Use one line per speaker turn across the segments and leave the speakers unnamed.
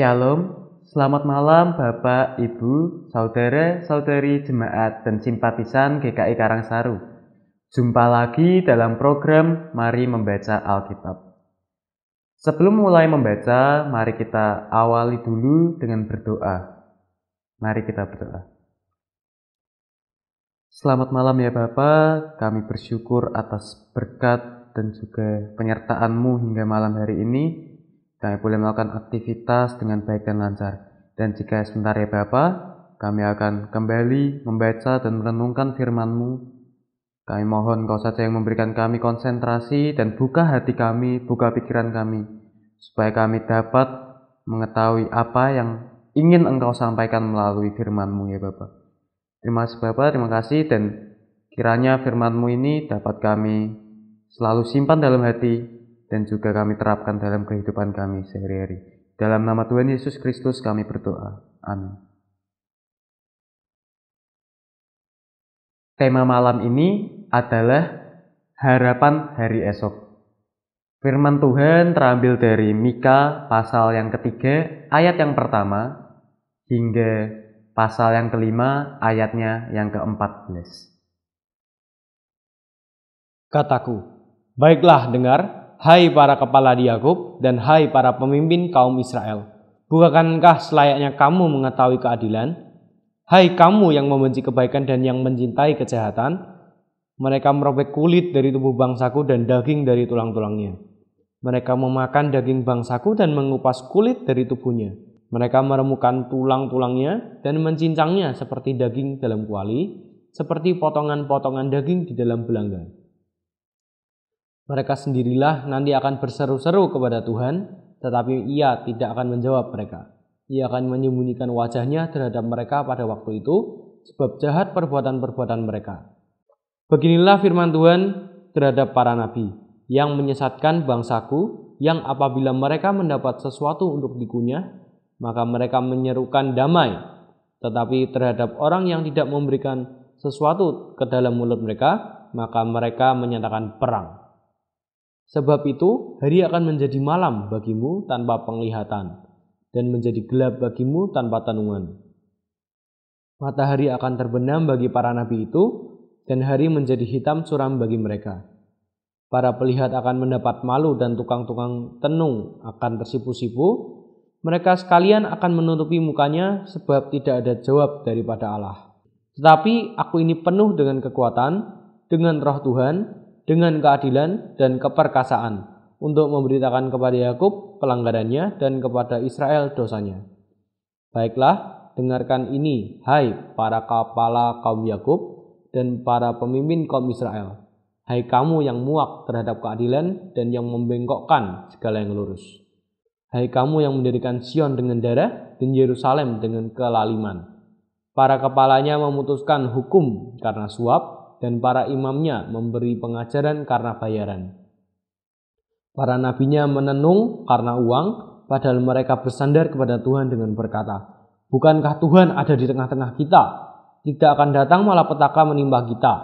Shalom, selamat malam Bapak, Ibu, Saudara, Saudari Jemaat dan Simpatisan GKI e Karangsaru. Jumpa lagi dalam program Mari Membaca Alkitab. Sebelum mulai membaca, mari kita awali dulu dengan berdoa. Mari kita berdoa. Selamat malam ya Bapak, kami bersyukur atas berkat dan juga penyertaanmu hingga malam hari ini. Kami boleh melakukan aktivitas dengan baik dan lancar. Dan jika sebentar ya Bapa, kami akan kembali membaca dan merenungkan firman-Mu. Kami mohon Kau saja yang memberikan kami konsentrasi dan buka hati kami, buka pikiran kami, supaya kami dapat mengetahui apa yang ingin Engkau sampaikan melalui firman-Mu ya Bapak. Terima kasih Bapak, terima kasih dan kiranya firman-Mu ini dapat kami selalu simpan dalam hati dan juga kami terapkan dalam kehidupan kami sehari-hari. Dalam nama Tuhan Yesus Kristus kami berdoa. Amin. Tema malam ini adalah harapan hari esok. Firman Tuhan terambil dari Mika pasal yang ketiga ayat yang pertama hingga pasal yang kelima ayatnya yang keempat belas.
Kataku, baiklah dengar, Hai para kepala di Yakub dan hai para pemimpin kaum Israel, bukankah selayaknya kamu mengetahui keadilan? Hai kamu yang membenci kebaikan dan yang mencintai kejahatan, mereka merobek kulit dari tubuh bangsaku dan daging dari tulang-tulangnya. Mereka memakan daging bangsaku dan mengupas kulit dari tubuhnya. Mereka meremukan tulang-tulangnya dan mencincangnya seperti daging dalam kuali, seperti potongan-potongan daging di dalam belanggan. Mereka sendirilah nanti akan berseru-seru kepada Tuhan, tetapi ia tidak akan menjawab mereka. Ia akan menyembunyikan wajahnya terhadap mereka pada waktu itu, sebab jahat perbuatan-perbuatan mereka. Beginilah firman Tuhan terhadap para nabi yang menyesatkan bangsaku, yang apabila mereka mendapat sesuatu untuk dikunyah, maka mereka menyerukan damai. Tetapi terhadap orang yang tidak memberikan sesuatu ke dalam mulut mereka, maka mereka menyatakan perang. Sebab itu, hari akan menjadi malam bagimu tanpa penglihatan, dan menjadi gelap bagimu tanpa tanungan. Matahari akan terbenam bagi para nabi itu, dan hari menjadi hitam suram bagi mereka. Para pelihat akan mendapat malu dan tukang-tukang tenung akan tersipu-sipu. Mereka sekalian akan menutupi mukanya sebab tidak ada jawab daripada Allah. Tetapi aku ini penuh dengan kekuatan, dengan roh Tuhan, dengan keadilan dan keperkasaan untuk memberitakan kepada Yakub pelanggarannya dan kepada Israel dosanya. Baiklah, dengarkan ini, hai para kepala kaum Yakub dan para pemimpin kaum Israel. Hai kamu yang muak terhadap keadilan dan yang membengkokkan segala yang lurus. Hai kamu yang mendirikan Sion dengan darah dan Yerusalem dengan kelaliman. Para kepalanya memutuskan hukum karena suap dan para imamnya memberi pengajaran karena bayaran. Para nabinya menenung karena uang, padahal mereka bersandar kepada Tuhan dengan berkata, Bukankah Tuhan ada di tengah-tengah kita? Tidak akan datang malah petaka menimpa kita.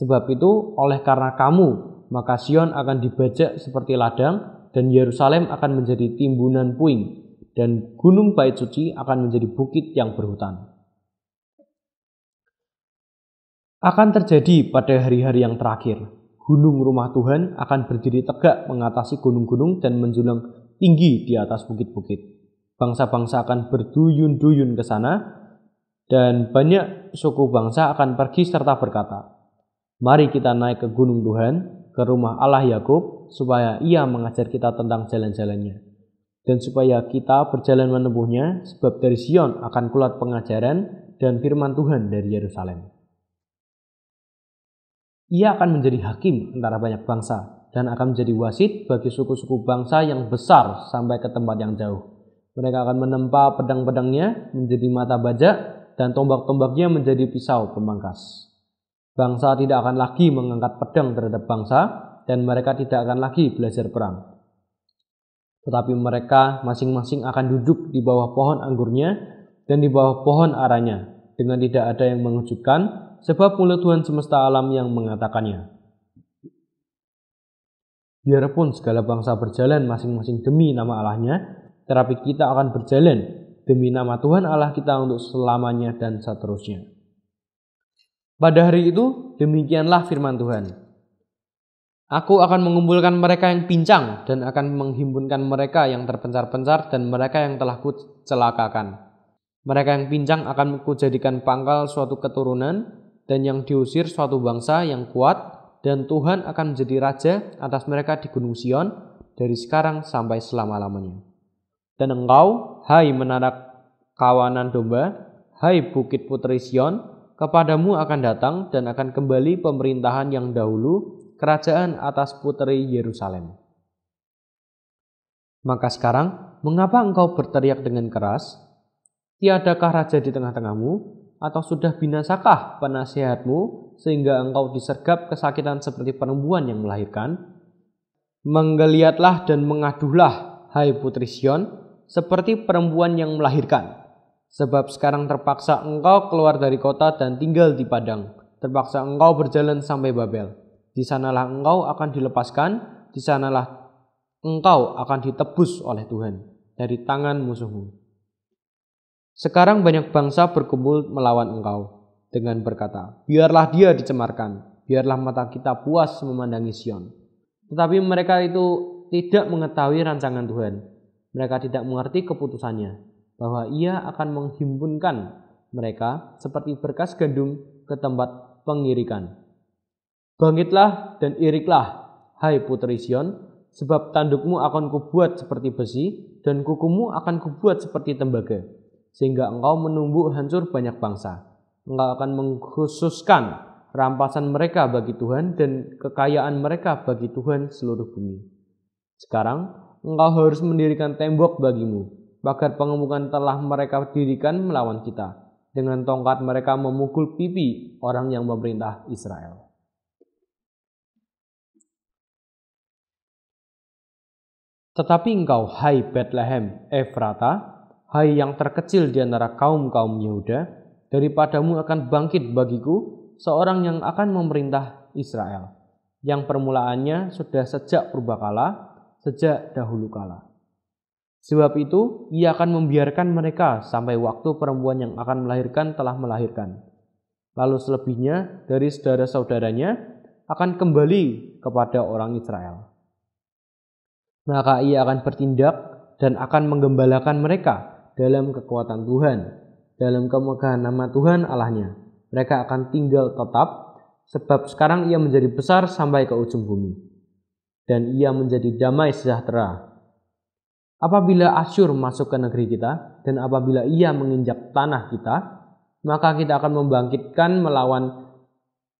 Sebab itu, oleh karena kamu, maka Sion akan dibajak seperti ladang, dan Yerusalem akan menjadi timbunan puing, dan gunung bait suci akan menjadi bukit yang berhutan. akan terjadi pada hari-hari yang terakhir. Gunung rumah Tuhan akan berdiri tegak mengatasi gunung-gunung dan menjulang tinggi di atas bukit-bukit. Bangsa-bangsa akan berduyun-duyun ke sana, dan banyak suku bangsa akan pergi serta berkata, Mari kita naik ke gunung Tuhan, ke rumah Allah Yakub, supaya ia mengajar kita tentang jalan-jalannya. Dan supaya kita berjalan menempuhnya, sebab dari Sion akan kulat pengajaran dan firman Tuhan dari Yerusalem. Ia akan menjadi hakim antara banyak bangsa dan akan menjadi wasit bagi suku-suku bangsa yang besar sampai ke tempat yang jauh. Mereka akan menempa pedang-pedangnya menjadi mata baja dan tombak-tombaknya menjadi pisau pemangkas. Bangsa tidak akan lagi mengangkat pedang terhadap bangsa dan mereka tidak akan lagi belajar perang tetapi mereka masing-masing akan duduk di bawah pohon anggurnya dan di bawah pohon aranya dengan tidak ada yang mengejutkan sebab mulut Tuhan semesta alam yang mengatakannya. Biarpun segala bangsa berjalan masing-masing demi nama Allahnya, terapi kita akan berjalan demi nama Tuhan Allah kita untuk selamanya dan seterusnya. Pada hari itu, demikianlah firman Tuhan. Aku akan mengumpulkan mereka yang pincang dan akan menghimpunkan mereka yang terpencar-pencar dan mereka yang telah kucelakakan. Mereka yang pincang akan kujadikan pangkal suatu keturunan dan yang diusir suatu bangsa yang kuat dan Tuhan akan menjadi raja atas mereka di gunung Sion dari sekarang sampai selama-lamanya. Dan engkau, hai menara kawanan domba, hai bukit putri Sion, kepadamu akan datang dan akan kembali pemerintahan yang dahulu, kerajaan atas putri Yerusalem. Maka sekarang, mengapa engkau berteriak dengan keras? Tiadakah raja di tengah-tengahmu? atau sudah binasakah penasihatmu sehingga engkau disergap kesakitan seperti perempuan yang melahirkan? Menggeliatlah dan mengaduhlah, hai putri Sion, seperti perempuan yang melahirkan. Sebab sekarang terpaksa engkau keluar dari kota dan tinggal di padang. Terpaksa engkau berjalan sampai Babel. Di sanalah engkau akan dilepaskan, di sanalah engkau akan ditebus oleh Tuhan dari tangan musuhmu. Sekarang banyak bangsa berkumpul melawan engkau dengan berkata, biarlah dia dicemarkan, biarlah mata kita puas memandangi Sion. Tetapi mereka itu tidak mengetahui rancangan Tuhan. Mereka tidak mengerti keputusannya bahwa ia akan menghimpunkan mereka seperti berkas gandum ke tempat pengirikan. Bangkitlah dan iriklah, hai putri Sion, sebab tandukmu akan kubuat seperti besi dan kukumu akan kubuat seperti tembaga sehingga engkau menumbuh hancur banyak bangsa. Engkau akan mengkhususkan rampasan mereka bagi Tuhan dan kekayaan mereka bagi Tuhan seluruh bumi. Sekarang, engkau harus mendirikan tembok bagimu, pagar pengemukan telah mereka dirikan melawan kita. Dengan tongkat mereka memukul pipi orang yang memerintah Israel. Tetapi engkau, hai Bethlehem, Efrata, Hai yang terkecil di antara kaum-kaum Yehuda, daripadamu akan bangkit bagiku seorang yang akan memerintah Israel, yang permulaannya sudah sejak purbakala, sejak dahulu kala. Sebab itu, ia akan membiarkan mereka sampai waktu perempuan yang akan melahirkan telah melahirkan. Lalu selebihnya dari saudara-saudaranya akan kembali kepada orang Israel. Maka ia akan bertindak dan akan menggembalakan mereka dalam kekuatan Tuhan, dalam kemegahan nama Tuhan Allahnya. Mereka akan tinggal tetap, sebab sekarang ia menjadi besar sampai ke ujung bumi. Dan ia menjadi damai sejahtera. Apabila Asyur masuk ke negeri kita, dan apabila ia menginjak tanah kita, maka kita akan membangkitkan melawan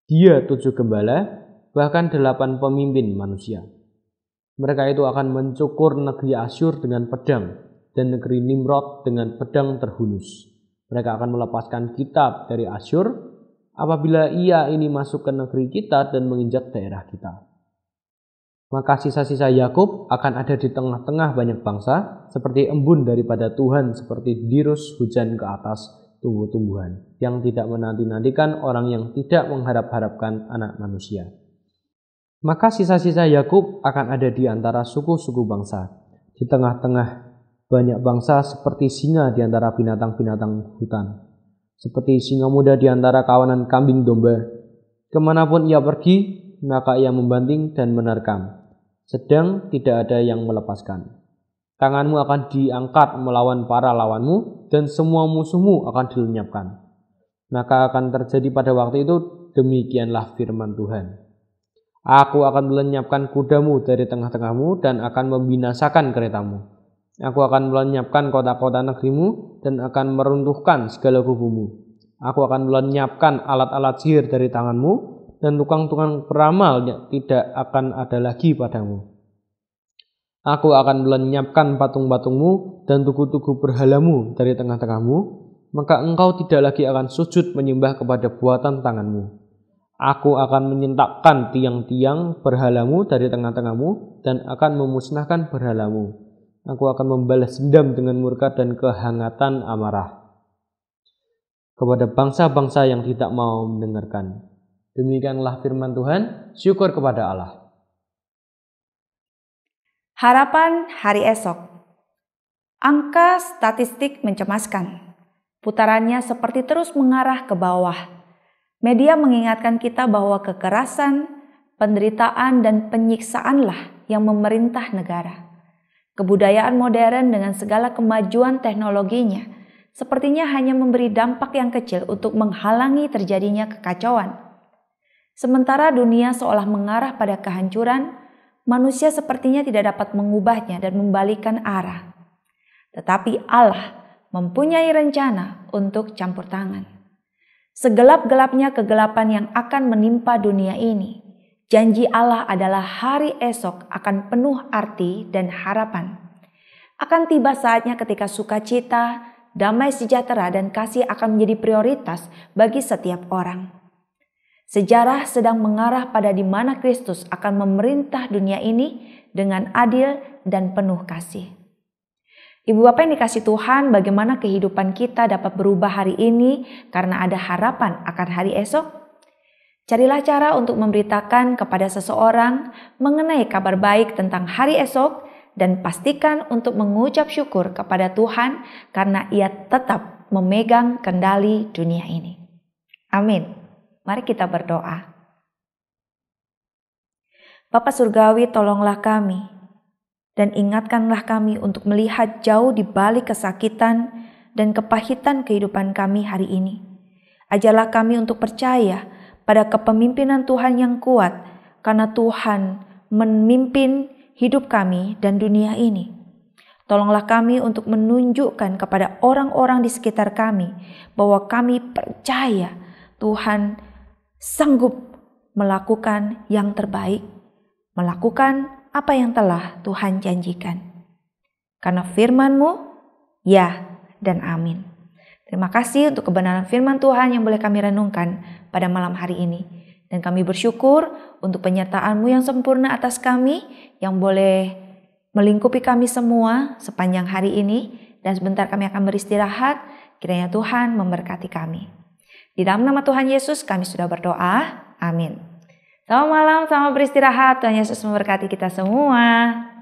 dia tujuh gembala, bahkan delapan pemimpin manusia. Mereka itu akan mencukur negeri Asyur dengan pedang, dan negeri Nimrod dengan pedang terhunus. Mereka akan melepaskan kitab dari Asyur apabila ia ini masuk ke negeri kita dan menginjak daerah kita. Maka sisa-sisa Yakub akan ada di tengah-tengah banyak bangsa, seperti embun daripada Tuhan, seperti dirus hujan ke atas tumbuh-tumbuhan, yang tidak menanti-nantikan orang yang tidak mengharap-harapkan anak manusia. Maka sisa-sisa Yakub akan ada di antara suku-suku bangsa, di tengah-tengah banyak bangsa seperti singa di antara binatang-binatang hutan, seperti singa muda di antara kawanan kambing domba. Kemanapun ia pergi, maka ia membanting dan menerkam, sedang tidak ada yang melepaskan. Tanganmu akan diangkat melawan para lawanmu, dan semua musuhmu akan dilenyapkan. Maka akan terjadi pada waktu itu demikianlah firman Tuhan. Aku akan melenyapkan kudamu dari tengah-tengahmu dan akan membinasakan keretamu. Aku akan melenyapkan kota-kota negerimu dan akan meruntuhkan segala kubumu. Aku akan melenyapkan alat-alat sihir dari tanganmu dan tukang-tukang peramal yang tidak akan ada lagi padamu. Aku akan melenyapkan patung-patungmu dan tugu-tugu berhalamu dari tengah-tengahmu, maka engkau tidak lagi akan sujud menyembah kepada buatan tanganmu. Aku akan menyentakkan tiang-tiang berhalamu dari tengah-tengahmu dan akan memusnahkan berhalamu Aku akan membalas dendam dengan murka dan kehangatan amarah kepada bangsa-bangsa yang tidak mau mendengarkan. Demikianlah firman Tuhan, syukur kepada Allah.
Harapan hari esok. Angka statistik mencemaskan. Putarannya seperti terus mengarah ke bawah. Media mengingatkan kita bahwa kekerasan, penderitaan, dan penyiksaanlah yang memerintah negara. Kebudayaan modern dengan segala kemajuan teknologinya sepertinya hanya memberi dampak yang kecil untuk menghalangi terjadinya kekacauan. Sementara dunia seolah mengarah pada kehancuran, manusia sepertinya tidak dapat mengubahnya dan membalikan arah. Tetapi Allah mempunyai rencana untuk campur tangan. Segelap-gelapnya kegelapan yang akan menimpa dunia ini, Janji Allah adalah hari esok akan penuh arti dan harapan. Akan tiba saatnya ketika sukacita, damai sejahtera, dan kasih akan menjadi prioritas bagi setiap orang. Sejarah sedang mengarah pada di mana Kristus akan memerintah dunia ini dengan adil dan penuh kasih. Ibu bapak yang dikasih Tuhan, bagaimana kehidupan kita dapat berubah hari ini karena ada harapan akan hari esok? Carilah cara untuk memberitakan kepada seseorang mengenai kabar baik tentang hari esok dan pastikan untuk mengucap syukur kepada Tuhan karena ia tetap memegang kendali dunia ini. Amin. Mari kita berdoa. Bapa Surgawi tolonglah kami dan ingatkanlah kami untuk melihat jauh di balik kesakitan dan kepahitan kehidupan kami hari ini. Ajarlah kami untuk percaya pada kepemimpinan Tuhan yang kuat, karena Tuhan memimpin hidup kami dan dunia ini. Tolonglah kami untuk menunjukkan kepada orang-orang di sekitar kami bahwa kami percaya Tuhan sanggup melakukan yang terbaik, melakukan apa yang telah Tuhan janjikan. Karena firman-Mu, ya dan amin. Terima kasih untuk kebenaran firman Tuhan yang boleh kami renungkan pada malam hari ini. Dan kami bersyukur untuk penyertaanmu yang sempurna atas kami yang boleh melingkupi kami semua sepanjang hari ini dan sebentar kami akan beristirahat. Kiranya Tuhan memberkati kami. Di dalam nama Tuhan Yesus kami sudah berdoa. Amin. Selamat malam, selamat beristirahat. Tuhan Yesus memberkati kita semua.